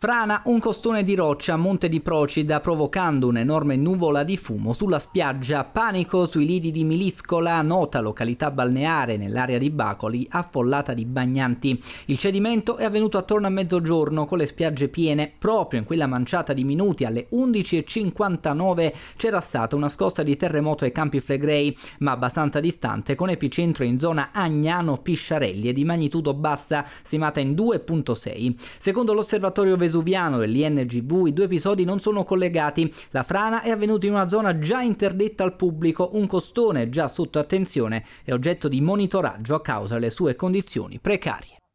Frana un costone di roccia a Monte di Procida provocando un'enorme nuvola di fumo sulla spiaggia, panico sui lidi di Miliscola, nota località balneare nell'area di Bacoli affollata di bagnanti. Il cedimento è avvenuto attorno a mezzogiorno con le spiagge piene, proprio in quella manciata di minuti alle 11.59 c'era stata una scossa di terremoto ai Campi Flegrei, ma abbastanza distante con epicentro in zona Agnano-Pisciarelli e di magnitudo bassa stimata in 2.6. Secondo l'osservatorio Vesuvio Vesuviano e l'INGV i due episodi non sono collegati. La frana è avvenuta in una zona già interdetta al pubblico, un costone già sotto attenzione e oggetto di monitoraggio a causa delle sue condizioni precarie.